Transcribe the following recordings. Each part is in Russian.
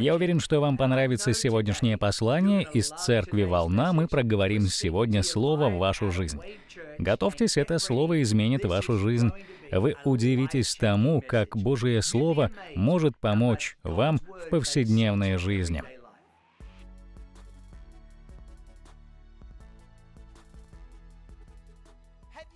Я уверен, что вам понравится сегодняшнее послание. Из церкви «Волна» мы проговорим сегодня слово в вашу жизнь. Готовьтесь, это слово изменит вашу жизнь. Вы удивитесь тому, как Божье Слово может помочь вам в повседневной жизни.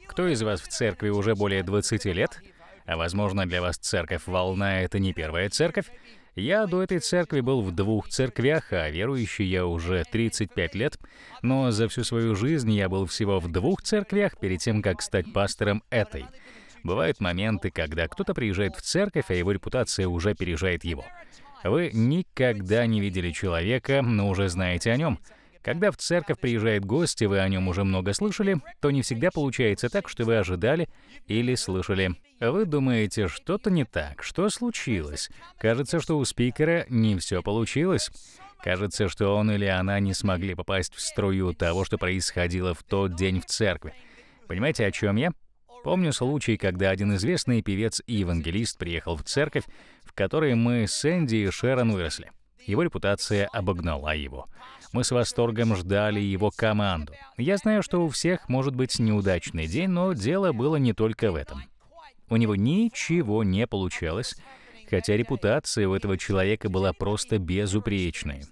Кто из вас в церкви уже более 20 лет? А возможно, для вас церковь «Волна» — это не первая церковь. Я до этой церкви был в двух церквях, а верующий я уже 35 лет, но за всю свою жизнь я был всего в двух церквях перед тем, как стать пастором этой. Бывают моменты, когда кто-то приезжает в церковь, а его репутация уже пережает его. Вы никогда не видели человека, но уже знаете о нем — когда в церковь приезжает гость, и вы о нем уже много слышали, то не всегда получается так, что вы ожидали или слышали. Вы думаете, что-то не так, что случилось? Кажется, что у спикера не все получилось. Кажется, что он или она не смогли попасть в струю того, что происходило в тот день в церкви. Понимаете, о чем я? Помню случай, когда один известный певец и евангелист приехал в церковь, в которой мы с Энди и Шерон выросли. Его репутация обогнала его. Мы с восторгом ждали его команду. Я знаю, что у всех может быть неудачный день, но дело было не только в этом. У него ничего не получалось, хотя репутация у этого человека была просто безупречной.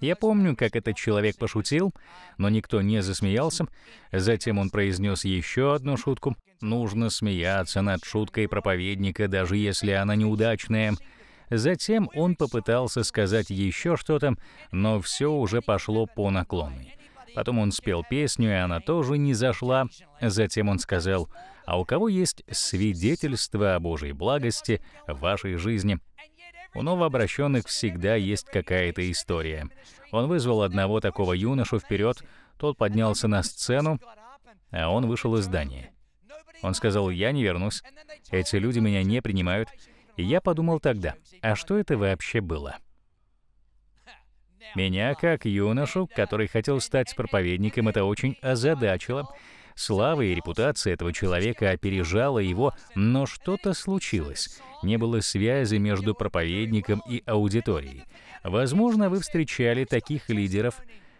Я помню, как этот человек пошутил, но никто не засмеялся. Затем он произнес еще одну шутку. «Нужно смеяться над шуткой проповедника, даже если она неудачная», Затем он попытался сказать еще что-то, но все уже пошло по наклонной. Потом он спел песню, и она тоже не зашла. Затем он сказал, «А у кого есть свидетельство о Божьей благости в вашей жизни?» У новообращенных всегда есть какая-то история. Он вызвал одного такого юношу вперед, тот поднялся на сцену, а он вышел из здания. Он сказал, «Я не вернусь, эти люди меня не принимают, я подумал тогда, а что это вообще было? Меня, как юношу, который хотел стать проповедником, это очень озадачило. Слава и репутация этого человека опережала его, но что-то случилось. Не было связи между проповедником и аудиторией. Возможно, вы встречали таких лидеров,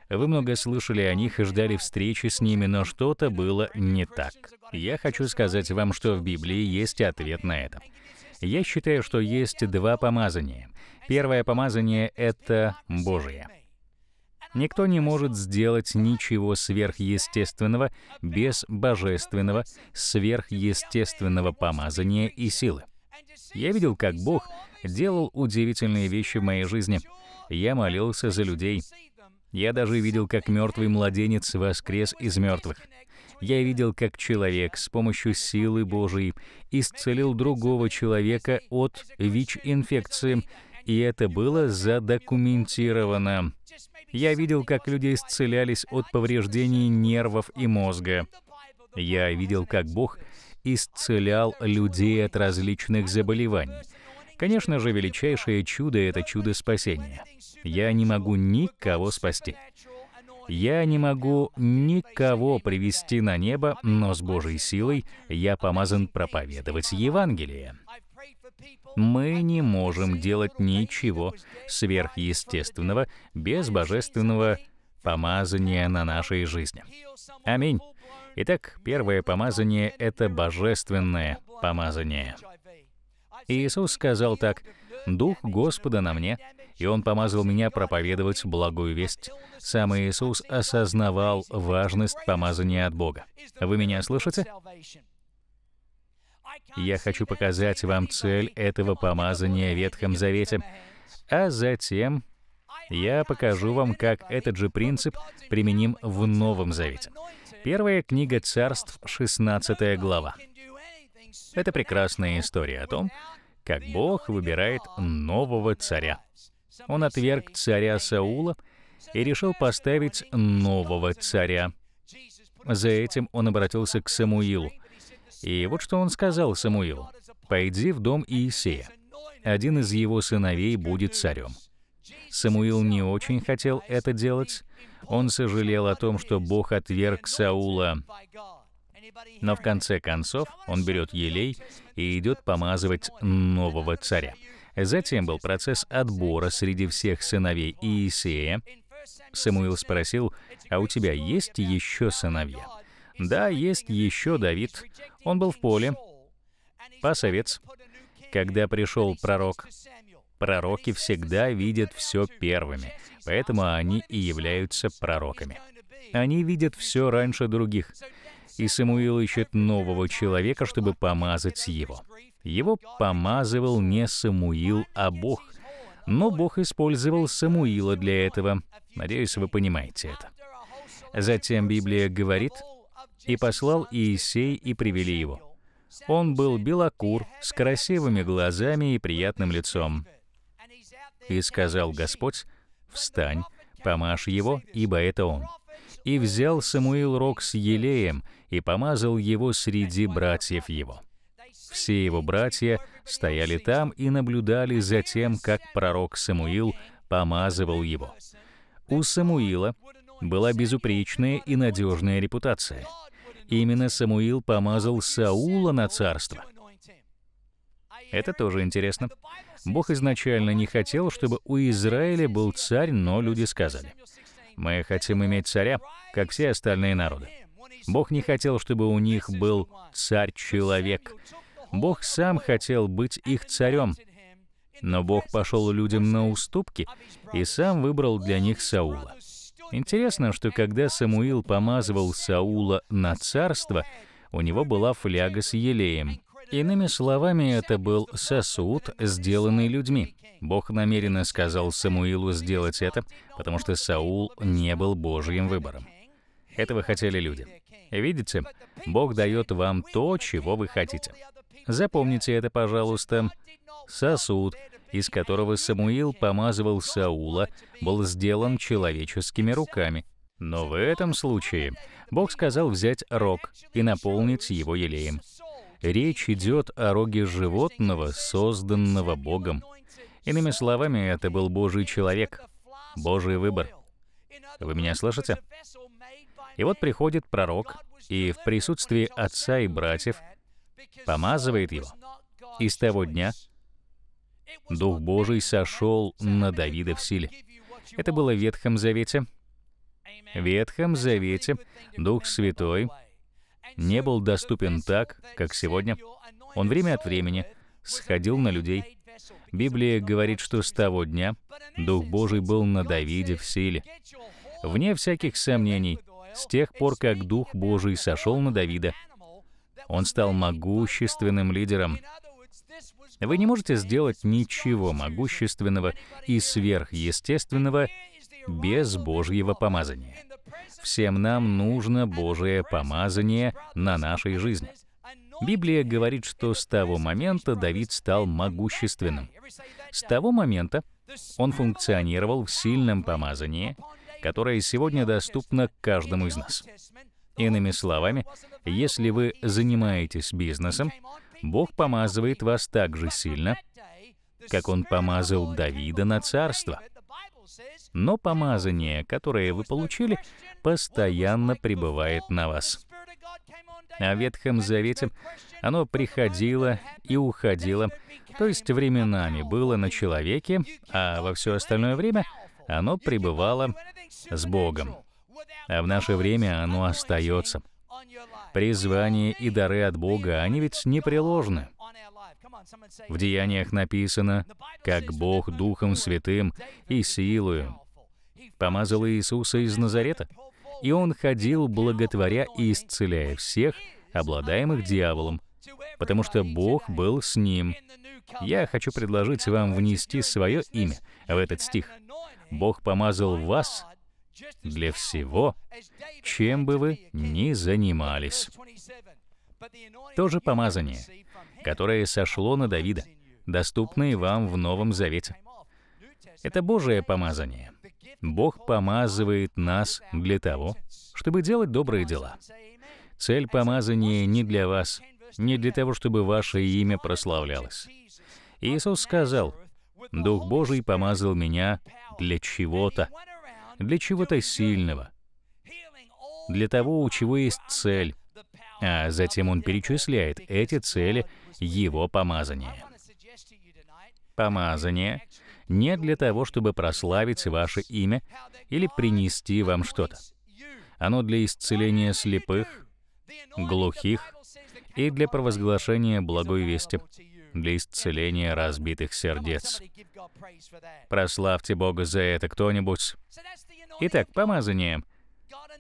вы много слышали о них и ждали встречи с ними, но что-то было не так. Я хочу сказать вам, что в Библии есть ответ на это. Я считаю, что есть два помазания. Первое помазание — это Божие. Никто не может сделать ничего сверхъестественного без божественного, сверхъестественного помазания и силы. Я видел, как Бог делал удивительные вещи в моей жизни. Я молился за людей. Я даже видел, как мертвый младенец воскрес из мертвых. Я видел, как человек с помощью силы Божией исцелил другого человека от ВИЧ-инфекции, и это было задокументировано. Я видел, как люди исцелялись от повреждений нервов и мозга. Я видел, как Бог исцелял людей от различных заболеваний. Конечно же, величайшее чудо — это чудо спасения. Я не могу никого спасти. Я не могу никого привести на небо, но с Божьей силой я помазан проповедовать Евангелие. Мы не можем делать ничего сверхъестественного без божественного помазания на нашей жизни. Аминь. Итак, первое помазание — это божественное помазание. Иисус сказал так, Дух Господа на мне, и Он помазал меня проповедовать благую весть. Сам Иисус осознавал важность помазания от Бога. Вы меня слышите? Я хочу показать вам цель этого помазания в Ветхом Завете, а затем я покажу вам, как этот же принцип применим в Новом Завете. Первая книга Царств, 16 глава. Это прекрасная история о том, как Бог выбирает нового царя. Он отверг царя Саула и решил поставить нового царя. За этим он обратился к Самуилу. И вот что он сказал Самуилу. «Пойди в дом Иисея. Один из его сыновей будет царем». Самуил не очень хотел это делать. Он сожалел о том, что Бог отверг Саула но в конце концов он берет елей и идет помазывать нового царя. Затем был процесс отбора среди всех сыновей Иисея. Самуил спросил, «А у тебя есть еще сыновья?» «Да, есть еще Давид. Он был в поле, пас Когда пришел пророк, пророки всегда видят все первыми, поэтому они и являются пророками. Они видят все раньше других — и Самуил ищет нового человека, чтобы помазать его. Его помазывал не Самуил, а Бог. Но Бог использовал Самуила для этого. Надеюсь, вы понимаете это. Затем Библия говорит, «И послал Иисей, и привели его». Он был белокур, с красивыми глазами и приятным лицом. И сказал Господь, «Встань, помажь его, ибо это он». И взял Самуил рог с елеем и помазал его среди братьев его. Все его братья стояли там и наблюдали за тем, как пророк Самуил помазывал его. У Самуила была безупречная и надежная репутация. Именно Самуил помазал Саула на царство. Это тоже интересно. Бог изначально не хотел, чтобы у Израиля был царь, но люди сказали, мы хотим иметь царя, как все остальные народы. Бог не хотел, чтобы у них был царь-человек. Бог сам хотел быть их царем. Но Бог пошел людям на уступки и сам выбрал для них Саула. Интересно, что когда Самуил помазывал Саула на царство, у него была фляга с елеем. Иными словами, это был сосуд, сделанный людьми. Бог намеренно сказал Самуилу сделать это, потому что Саул не был Божьим выбором. Этого хотели люди. Видите, Бог дает вам то, чего вы хотите. Запомните это, пожалуйста. Сосуд, из которого Самуил помазывал Саула, был сделан человеческими руками. Но в этом случае Бог сказал взять рог и наполнить его елеем. Речь идет о роге животного, созданного Богом. Иными словами, это был Божий человек, Божий выбор. Вы меня слышите? И вот приходит пророк, и в присутствии отца и братьев помазывает его. И с того дня Дух Божий сошел на Давида в силе. Это было в Ветхом Завете. В Ветхом Завете Дух Святой не был доступен так, как сегодня. Он время от времени сходил на людей. Библия говорит, что с того дня Дух Божий был на Давиде в силе. Вне всяких сомнений, с тех пор, как Дух Божий сошел на Давида, он стал могущественным лидером. Вы не можете сделать ничего могущественного и сверхъестественного без Божьего помазания. Всем нам нужно Божие помазание на нашей жизни. Библия говорит, что с того момента Давид стал могущественным. С того момента он функционировал в сильном помазании, которое сегодня доступно каждому из нас. Иными словами, если вы занимаетесь бизнесом, Бог помазывает вас так же сильно, как Он помазал Давида на царство — но помазание, которое вы получили, постоянно пребывает на вас. А в Ветхом Завете оно приходило и уходило, то есть временами было на человеке, а во все остальное время оно пребывало с Богом. А в наше время оно остается. Призвание и дары от Бога, они ведь непреложны. В Деяниях написано, «Как Бог Духом Святым и силою Помазал Иисуса из Назарета, и Он ходил, благотворя и исцеляя всех, обладаемых дьяволом, потому что Бог был с ним. Я хочу предложить вам внести свое имя в этот стих. Бог помазал вас для всего, чем бы вы ни занимались. То же помазание, которое сошло на Давида, доступное вам в Новом Завете. Это Божие помазание. Бог помазывает нас для того, чтобы делать добрые дела. Цель помазания не для вас, не для того, чтобы ваше имя прославлялось. Иисус сказал, «Дух Божий помазал меня для чего-то, для чего-то сильного, для того, у чего есть цель». А затем он перечисляет эти цели его помазания. Помазание — не для того, чтобы прославить ваше имя или принести вам что-то. Оно для исцеления слепых, глухих и для провозглашения благой вести, для исцеления разбитых сердец. Прославьте Бога за это кто-нибудь. Итак, помазание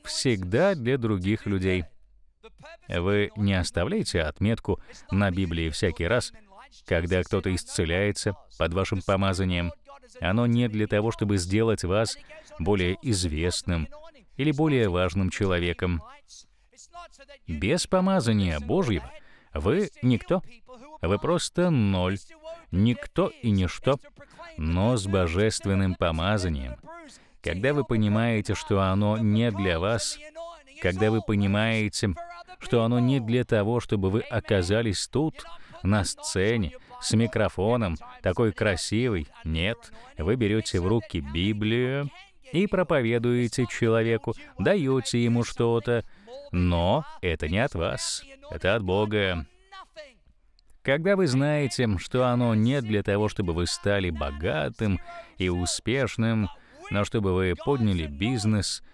всегда для других людей. Вы не оставляете отметку на Библии всякий раз, когда кто-то исцеляется под вашим помазанием, оно не для того, чтобы сделать вас более известным или более важным человеком. Без помазания Божьего вы никто. Вы просто ноль. Никто и ничто. Но с божественным помазанием, когда вы понимаете, что оно не для вас, когда вы понимаете, что оно не для того, чтобы вы оказались тут, на сцене, с микрофоном, такой красивый. Нет, вы берете в руки Библию и проповедуете человеку, даете ему что-то, но это не от вас, это от Бога. Когда вы знаете, что оно не для того, чтобы вы стали богатым и успешным, но чтобы вы подняли бизнес –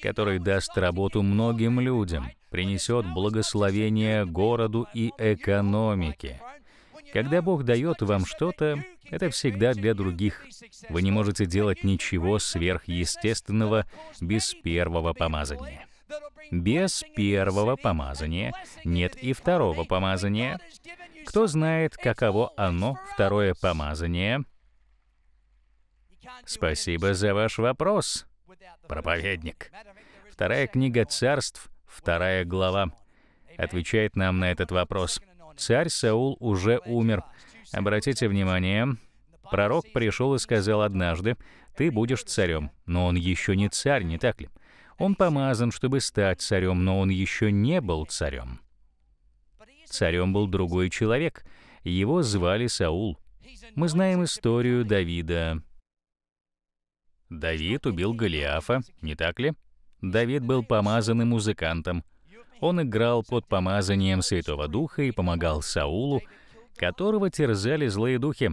который даст работу многим людям, принесет благословение городу и экономике. Когда Бог дает вам что-то, это всегда для других. Вы не можете делать ничего сверхъестественного без первого помазания. Без первого помазания нет и второго помазания. Кто знает, каково оно, второе помазание? Спасибо за ваш вопрос проповедник. Вторая книга царств, вторая глава, отвечает нам на этот вопрос. Царь Саул уже умер. Обратите внимание, пророк пришел и сказал однажды, «Ты будешь царем». Но он еще не царь, не так ли? Он помазан, чтобы стать царем, но он еще не был царем. Царем был другой человек. Его звали Саул. Мы знаем историю Давида, Давид убил Голиафа, не так ли? Давид был помазанным музыкантом. Он играл под помазанием Святого Духа и помогал Саулу, которого терзали злые духи.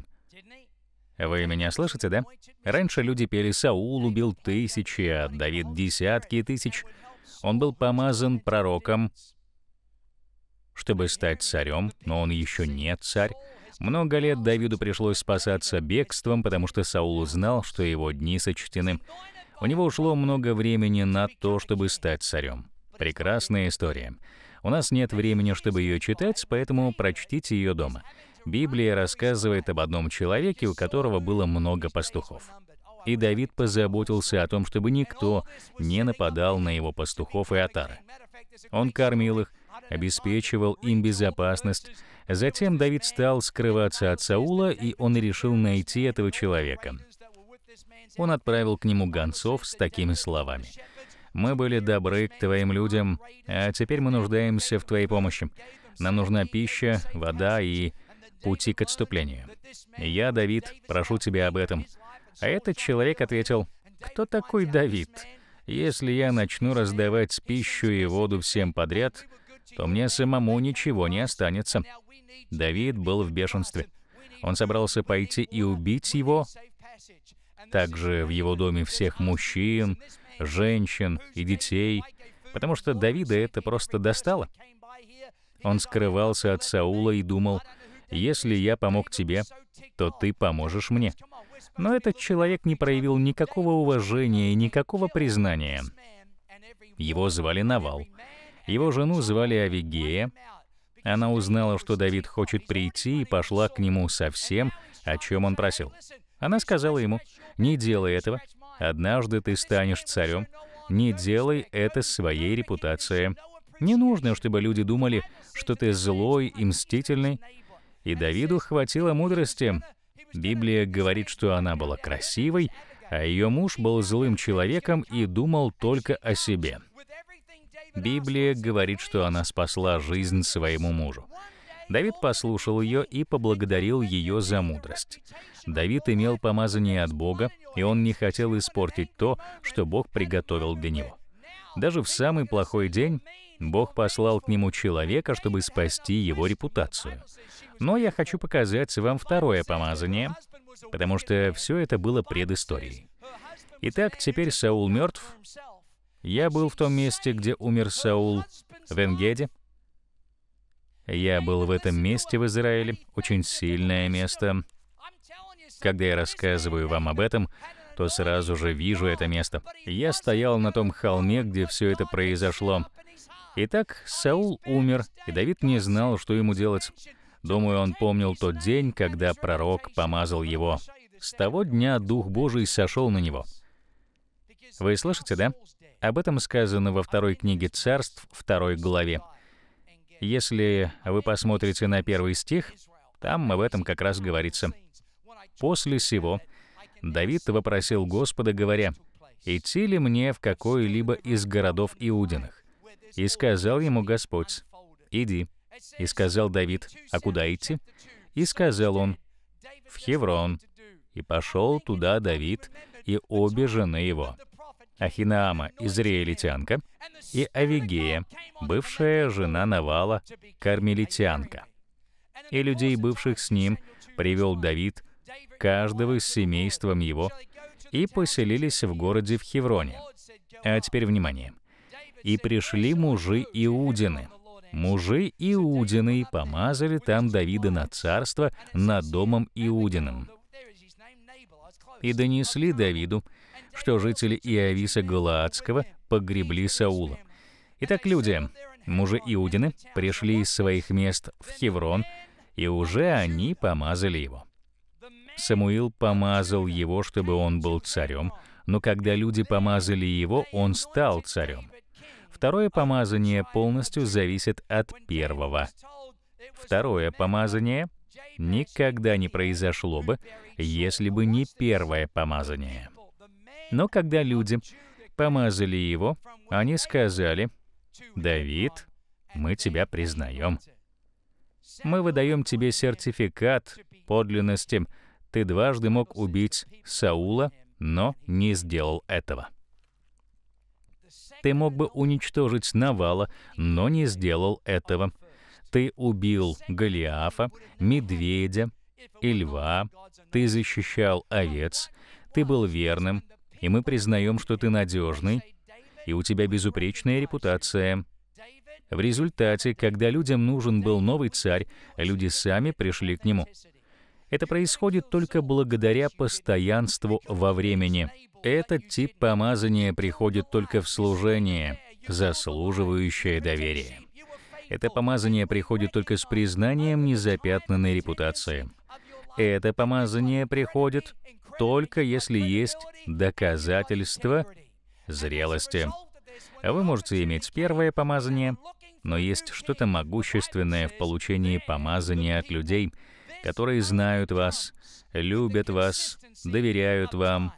Вы меня слышите, да? Раньше люди пели «Саул убил тысячи, а Давид — десятки тысяч». Он был помазан пророком, чтобы стать царем, но он еще не царь. Много лет Давиду пришлось спасаться бегством, потому что Саул узнал, что его дни сочтены. У него ушло много времени на то, чтобы стать царем. Прекрасная история. У нас нет времени, чтобы ее читать, поэтому прочтите ее дома. Библия рассказывает об одном человеке, у которого было много пастухов. И Давид позаботился о том, чтобы никто не нападал на его пастухов и отары. Он кормил их, обеспечивал им безопасность. Затем Давид стал скрываться от Саула, и он решил найти этого человека. Он отправил к нему гонцов с такими словами. «Мы были добры к твоим людям, а теперь мы нуждаемся в твоей помощи. Нам нужна пища, вода и пути к отступлению. Я, Давид, прошу тебя об этом». А этот человек ответил, «Кто такой Давид? Если я начну раздавать пищу и воду всем подряд, то мне самому ничего не останется. Давид был в бешенстве. Он собрался пойти и убить его, также в его доме всех мужчин, женщин и детей, потому что Давида это просто достало. Он скрывался от Саула и думал, «Если я помог тебе, то ты поможешь мне». Но этот человек не проявил никакого уважения и никакого признания. Его звали Навал, его жену звали Авигея. Она узнала, что Давид хочет прийти, и пошла к нему со всем, о чем он просил. Она сказала ему, «Не делай этого. Однажды ты станешь царем. Не делай это своей репутацией. Не нужно, чтобы люди думали, что ты злой и мстительный». И Давиду хватило мудрости. Библия говорит, что она была красивой, а ее муж был злым человеком и думал только о себе. Библия говорит, что она спасла жизнь своему мужу. Давид послушал ее и поблагодарил ее за мудрость. Давид имел помазание от Бога, и он не хотел испортить то, что Бог приготовил для него. Даже в самый плохой день Бог послал к нему человека, чтобы спасти его репутацию. Но я хочу показать вам второе помазание, потому что все это было предысторией. Итак, теперь Саул мертв, я был в том месте, где умер Саул в Энгеде. Я был в этом месте в Израиле, очень сильное место. Когда я рассказываю вам об этом, то сразу же вижу это место. Я стоял на том холме, где все это произошло. Итак, Саул умер, и Давид не знал, что ему делать. Думаю, он помнил тот день, когда пророк помазал его. С того дня Дух Божий сошел на него. Вы слышите, да? Об этом сказано во второй книге Царств, второй главе. Если вы посмотрите на первый стих, там об этом как раз говорится. «После сего Давид вопросил Господа, говоря, «Идти ли мне в какой-либо из городов Иудиных?» И сказал ему Господь, «Иди». И сказал Давид, «А куда идти?» И сказал он, «В Хеврон». И пошел туда Давид и обе жены его. Ахинаама, израилитянка, и Авигея, бывшая жена Навала, кармелитянка. И людей, бывших с ним, привел Давид, каждого с семейством его, и поселились в городе в Хевроне. А теперь внимание. «И пришли мужи Иудины». Мужи Иудины помазали там Давида на царство над домом Иудиным. «И донесли Давиду, что жители Иовиса Галаадского погребли Саула. Итак, люди, мужи Иудины, пришли из своих мест в Хеврон, и уже они помазали его. Самуил помазал его, чтобы он был царем, но когда люди помазали его, он стал царем. Второе помазание полностью зависит от первого. Второе помазание никогда не произошло бы, если бы не первое помазание. Но когда люди помазали его, они сказали, «Давид, мы тебя признаем. Мы выдаем тебе сертификат подлинности. Ты дважды мог убить Саула, но не сделал этого. Ты мог бы уничтожить Навала, но не сделал этого. Ты убил Голиафа, медведя и льва. Ты защищал овец. Ты был верным, и мы признаем, что ты надежный, и у тебя безупречная репутация. В результате, когда людям нужен был новый царь, люди сами пришли к нему. Это происходит только благодаря постоянству во времени. Этот тип помазания приходит только в служение, заслуживающее доверие. Это помазание приходит только с признанием незапятнанной репутации. Это помазание приходит только если есть доказательства зрелости. Вы можете иметь первое помазание, но есть что-то могущественное в получении помазания от людей, которые знают вас, любят вас, доверяют вам,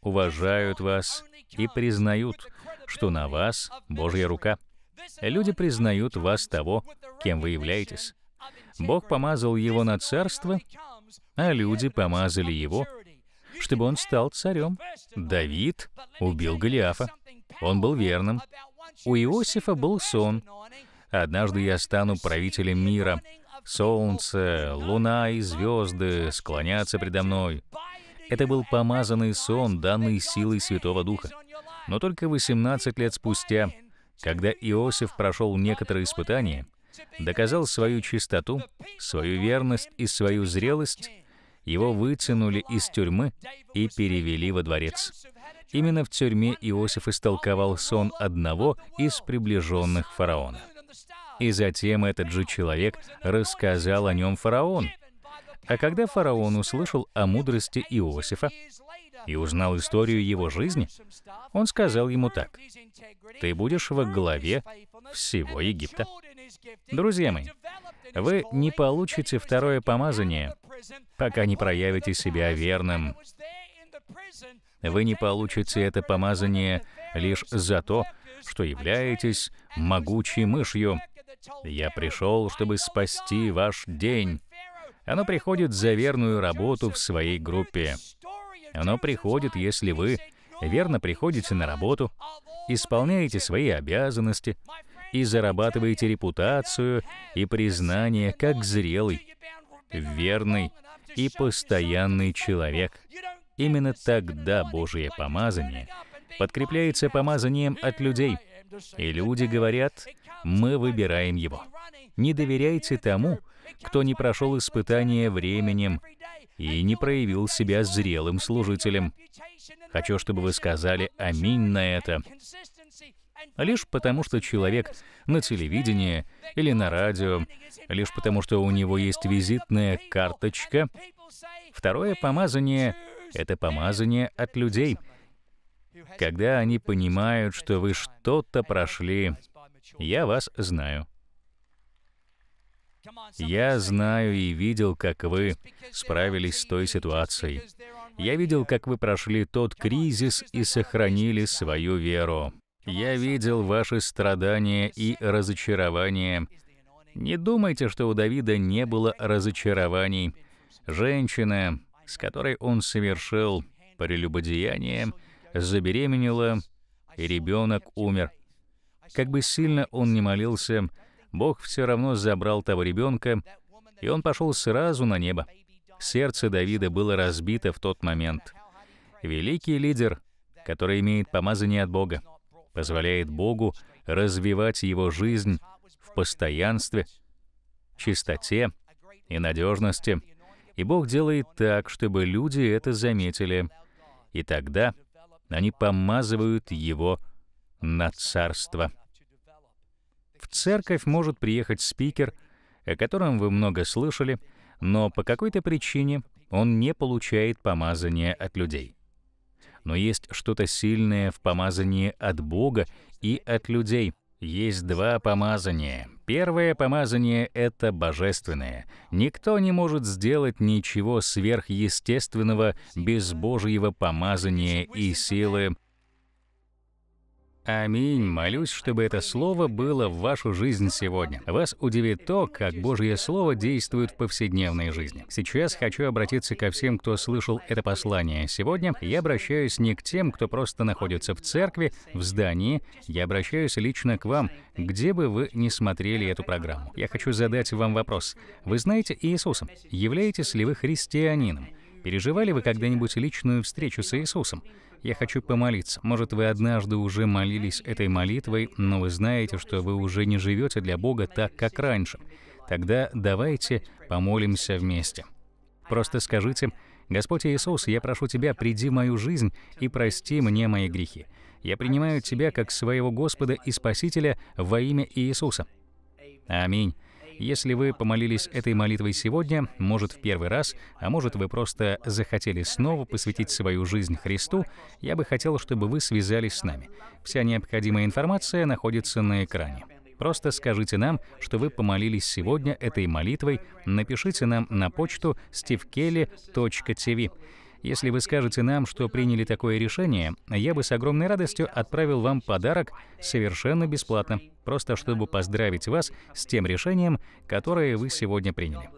уважают вас и признают, что на вас Божья рука. Люди признают вас того, кем вы являетесь. Бог помазал его на царство, а люди помазали его чтобы он стал царем. Давид убил Голиафа. Он был верным. У Иосифа был сон. «Однажды я стану правителем мира. Солнце, луна и звезды склонятся предо мной». Это был помазанный сон, данный силой Святого Духа. Но только 18 лет спустя, когда Иосиф прошел некоторые испытания, доказал свою чистоту, свою верность и свою зрелость, его вытянули из тюрьмы и перевели во дворец. Именно в тюрьме Иосиф истолковал сон одного из приближенных фараона. И затем этот же человек рассказал о нем фараон. А когда фараон услышал о мудрости Иосифа и узнал историю его жизни, он сказал ему так, «Ты будешь во главе всего Египта». Друзья мои, вы не получите второе помазание, пока не проявите себя верным. Вы не получите это помазание лишь за то, что являетесь могучей мышью. Я пришел, чтобы спасти ваш день. Оно приходит за верную работу в своей группе. Оно приходит, если вы верно приходите на работу, исполняете свои обязанности и зарабатываете репутацию и признание как зрелый, верный и постоянный человек. Именно тогда Божие помазание подкрепляется помазанием от людей. И люди говорят, мы выбираем его. Не доверяйте тому, кто не прошел испытание временем и не проявил себя зрелым служителем. Хочу, чтобы вы сказали «Аминь» на это лишь потому, что человек на телевидении или на радио, лишь потому, что у него есть визитная карточка. Второе помазание — это помазание от людей, когда они понимают, что вы что-то прошли. Я вас знаю. Я знаю и видел, как вы справились с той ситуацией. Я видел, как вы прошли тот кризис и сохранили свою веру. Я видел ваши страдания и разочарования. Не думайте, что у Давида не было разочарований. Женщина, с которой он совершил прелюбодеяние, забеременела, и ребенок умер. Как бы сильно он ни молился, Бог все равно забрал того ребенка, и он пошел сразу на небо. Сердце Давида было разбито в тот момент. Великий лидер, который имеет помазание от Бога позволяет Богу развивать его жизнь в постоянстве, чистоте и надежности, и Бог делает так, чтобы люди это заметили, и тогда они помазывают его на царство. В церковь может приехать спикер, о котором вы много слышали, но по какой-то причине он не получает помазания от людей но есть что-то сильное в помазании от Бога и от людей. Есть два помазания. Первое помазание — это божественное. Никто не может сделать ничего сверхъестественного без Божьего помазания и силы. Аминь. Молюсь, чтобы это слово было в вашу жизнь сегодня. Вас удивит то, как Божье Слово действует в повседневной жизни. Сейчас хочу обратиться ко всем, кто слышал это послание. Сегодня я обращаюсь не к тем, кто просто находится в церкви, в здании. Я обращаюсь лично к вам, где бы вы ни смотрели эту программу. Я хочу задать вам вопрос. Вы знаете Иисуса? Являетесь ли вы христианином? Переживали вы когда-нибудь личную встречу с Иисусом? Я хочу помолиться. Может, вы однажды уже молились этой молитвой, но вы знаете, что вы уже не живете для Бога так, как раньше. Тогда давайте помолимся вместе. Просто скажите, «Господь Иисус, я прошу Тебя, приди в мою жизнь и прости мне мои грехи. Я принимаю Тебя как своего Господа и Спасителя во имя Иисуса». Аминь. Если вы помолились этой молитвой сегодня, может, в первый раз, а может, вы просто захотели снова посвятить свою жизнь Христу, я бы хотел, чтобы вы связались с нами. Вся необходимая информация находится на экране. Просто скажите нам, что вы помолились сегодня этой молитвой, напишите нам на почту stevkelly.tv. Если вы скажете нам, что приняли такое решение, я бы с огромной радостью отправил вам подарок совершенно бесплатно, просто чтобы поздравить вас с тем решением, которое вы сегодня приняли.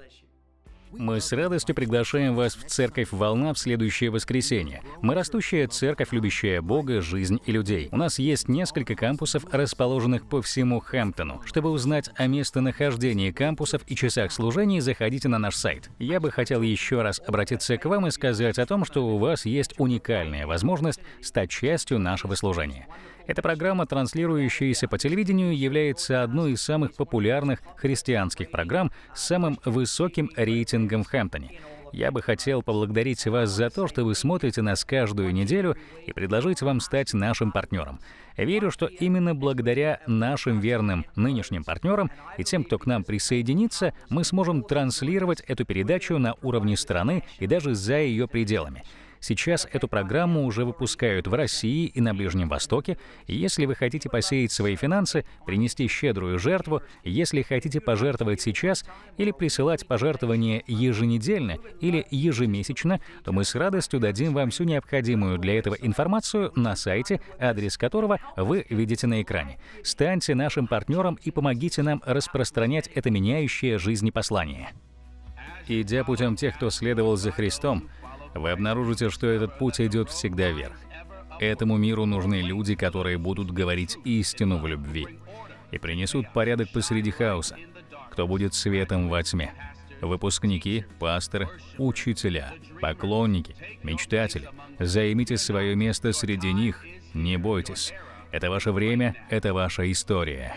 Мы с радостью приглашаем вас в Церковь «Волна» в следующее воскресенье. Мы растущая церковь, любящая Бога, жизнь и людей. У нас есть несколько кампусов, расположенных по всему Хэмптону. Чтобы узнать о местонахождении кампусов и часах служений, заходите на наш сайт. Я бы хотел еще раз обратиться к вам и сказать о том, что у вас есть уникальная возможность стать частью нашего служения. Эта программа, транслирующаяся по телевидению, является одной из самых популярных христианских программ с самым высоким рейтингом в Хэмптоне. Я бы хотел поблагодарить вас за то, что вы смотрите нас каждую неделю и предложить вам стать нашим партнером. Верю, что именно благодаря нашим верным нынешним партнерам и тем, кто к нам присоединится, мы сможем транслировать эту передачу на уровне страны и даже за ее пределами — Сейчас эту программу уже выпускают в России и на Ближнем Востоке. Если вы хотите посеять свои финансы, принести щедрую жертву, если хотите пожертвовать сейчас или присылать пожертвования еженедельно или ежемесячно, то мы с радостью дадим вам всю необходимую для этого информацию на сайте, адрес которого вы видите на экране. Станьте нашим партнером и помогите нам распространять это меняющее жизни послание. Идя путем тех, кто следовал за Христом, вы обнаружите, что этот путь идет всегда вверх. Этому миру нужны люди, которые будут говорить истину в любви и принесут порядок посреди хаоса, кто будет светом во тьме. Выпускники, пасторы, учителя, поклонники, мечтатели, займите свое место среди них, не бойтесь. Это ваше время, это ваша история.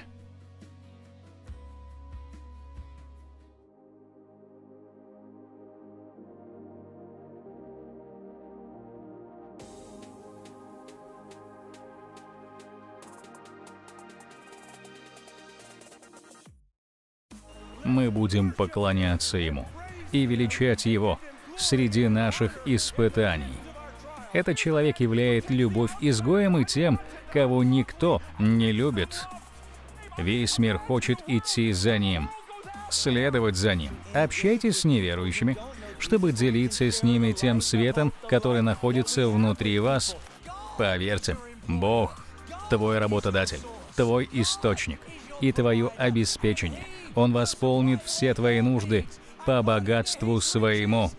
мы будем поклоняться Ему и величать Его среди наших испытаний. Этот человек являет любовь изгоем и тем, кого никто не любит. Весь мир хочет идти за Ним, следовать за Ним. Общайтесь с неверующими, чтобы делиться с ними тем светом, который находится внутри вас. Поверьте, Бог – твой работодатель, твой источник и твое обеспечение – он восполнит все твои нужды по богатству своему.